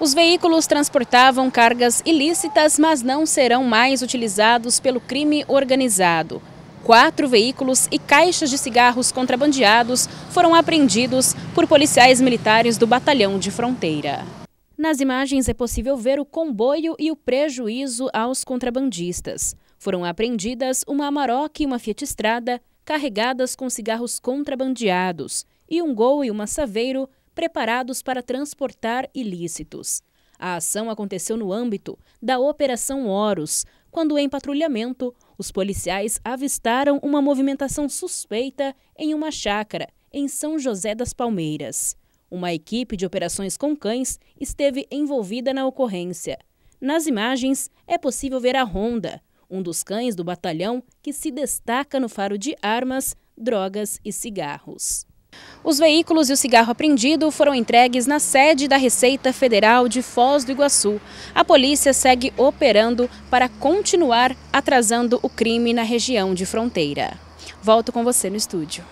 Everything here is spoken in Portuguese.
Os veículos transportavam cargas ilícitas, mas não serão mais utilizados pelo crime organizado. Quatro veículos e caixas de cigarros contrabandeados foram apreendidos por policiais militares do Batalhão de Fronteira. Nas imagens é possível ver o comboio e o prejuízo aos contrabandistas. Foram apreendidas uma Amarok e uma Fiat Estrada, carregadas com cigarros contrabandeados, e um Gol e uma Saveiro, preparados para transportar ilícitos. A ação aconteceu no âmbito da Operação Horus, quando em patrulhamento, os policiais avistaram uma movimentação suspeita em uma chácara em São José das Palmeiras. Uma equipe de operações com cães esteve envolvida na ocorrência. Nas imagens, é possível ver a Honda, um dos cães do batalhão que se destaca no faro de armas, drogas e cigarros. Os veículos e o cigarro apreendido foram entregues na sede da Receita Federal de Foz do Iguaçu. A polícia segue operando para continuar atrasando o crime na região de fronteira. Volto com você no estúdio.